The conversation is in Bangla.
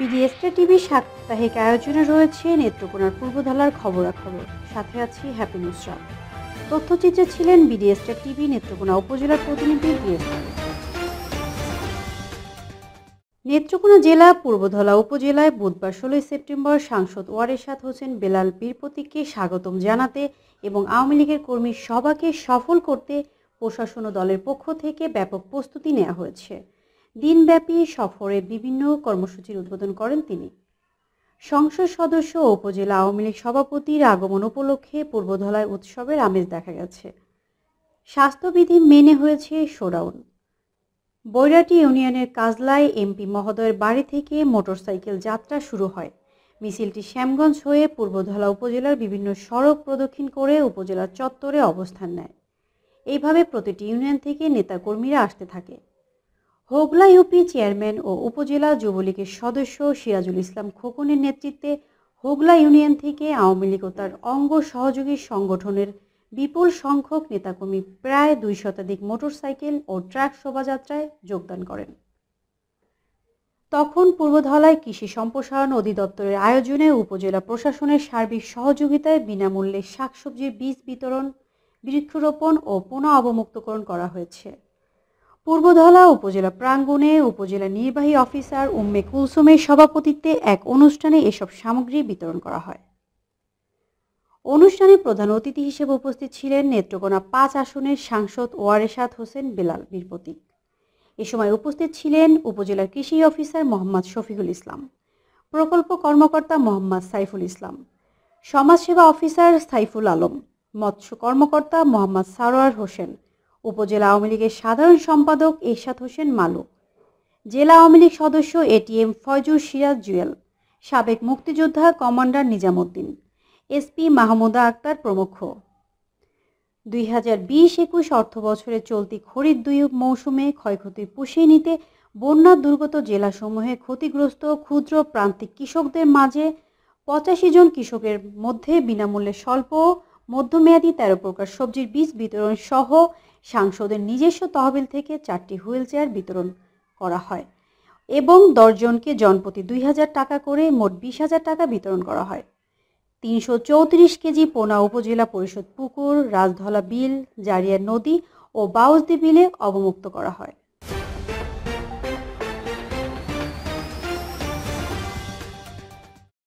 বিডিএসটি টিভি সাপ্তাহিক আয়োজনে রয়েছে নেত্রকোনার পূর্বধলার খবরাখবর সাথে আছি হ্যাপি নুসরাত তথ্যচিত্রে ছিলেন বিডিএসটি টিভি নেত্রকোনা উপজেলার প্রতিনিধি নেত্রকোনা জেলা পূর্বধলা উপজেলায় বুধবার ষোলোই সেপ্টেম্বর সাংসদ ওয়ারেশাদ হোসেন বেলাল বীরপতিকে স্বাগতম জানাতে এবং আওয়ামী লীগের কর্মীর সভাকে সফল করতে প্রশাসন দলের পক্ষ থেকে ব্যাপক প্রস্তুতি নেওয়া হয়েছে দিনব্যাপী সফরে বিভিন্ন কর্মসূচির উদ্বোধন করেন তিনি সংসদ সদস্য ও উপজেলা আওয়ামী লীগ সভাপতির আগমন উপলক্ষে পূর্বধলায় উৎসবের আমেজ দেখা গেছে স্বাস্থ্যবিধি মেনে হয়েছে শোডাউন বৈরাটি ইউনিয়নের কাজলায় এমপি মহোদয়ের বাড়ি থেকে মোটরসাইকেল যাত্রা শুরু হয় মিছিলটি শ্যামগঞ্জ হয়ে পূর্বধলা উপজেলার বিভিন্ন সড়ক প্রদক্ষিণ করে উপজেলার চত্বরে অবস্থান নেয় এইভাবে প্রতিটি ইউনিয়ন থেকে নেতাকর্মীরা আসতে থাকে হোগলা ইউপি চেয়ারম্যান ও উপজেলা যুবলীগের সদস্য সিরাজুল ইসলাম খোকনের নেতৃত্বে হোগলা ইউনিয়ন থেকে আওয়ামী লীগ তার অঙ্গ সহযোগী সংগঠনের বিপুল সংখ্যক নেতাকর্মী প্রায় দুই শতাধিক মোটরসাইকেল ও ট্রাক শোভাযাত্রায় যোগদান করেন তখন পূর্বধলায় কৃষি সম্প্রসারণ অধিদপ্তরের আয়োজনে উপজেলা প্রশাসনের সার্বিক সহযোগিতায় বিনামূল্যে শাকসবজির বীজ বিতরণ বৃক্ষরোপণ ও পুনঃ অবমুক্তকরণ করা হয়েছে পূর্বধলা উপজেলা প্রাঙ্গণে উপজেলা নির্বাহী অফিসার উম্মে কুলসুমের সভাপতিত্বে এক অনুষ্ঠানে এসব সামগ্রী বিতরণ করা হয় অনুষ্ঠানে প্রধান অতিথি হিসেবে উপস্থিত ছিলেন নেত্রকোনা পাঁচ আসনের সাংসদ ওয়ারেসাদ হোসেন বেলাল বীরপতি এ সময় উপস্থিত ছিলেন উপজেলার কৃষি অফিসার মোহাম্মদ শফিকুল ইসলাম প্রকল্প কর্মকর্তা মোহাম্মদ সাইফুল ইসলাম সমাজসেবা অফিসার সাইফুল আলম মৎস্য কর্মকর্তা মোহাম্মদ সারোয়ার হোসেন উপজেলা আওয়ামী লীগের সাধারণ সম্পাদক এরশাদ হোসেন মালু জেলা আওয়ামী লীগ সদস্য এটিএম ফয়জুর সিরাজ জুয়েল সাবেক মুক্তিযোদ্ধা কমান্ডার নিজামুদ্দিন এসপি মাহমুদা আক্তার প্রমুখ দুই হাজার বিশ একুশ অর্থ বছরে চলতি খরিদ দুই মৌসুমে ক্ষয়ক্ষতি পুষিয়ে নিতে বন্যা দুর্গত জেলাসমূহে ক্ষতিগ্রস্ত ক্ষুদ্র প্রান্তিক কৃষকদের মাঝে পঁচাশি জন কৃষকের মধ্যে বিনামূল্যে স্বল্প মধ্যমেয়াদী তেরো প্রকার সবজির বীজ বিতরণ সহ সাংসদের নিজস্ব তহবিল থেকে চারটি হুইল চেয়ার বিতরণ করা হয় এবং দশজনকে জনপ্রতি দুই হাজার টাকা করে মোট বিশ হাজার টাকা বিতরণ করা হয় তিনশো চৌত্রিশ কেজি পোনা উপজেলা পরিষদ পুকুর রাজধলা বিল জারিয়া নদী ও বাউসদি বিলে অবমুক্ত করা হয়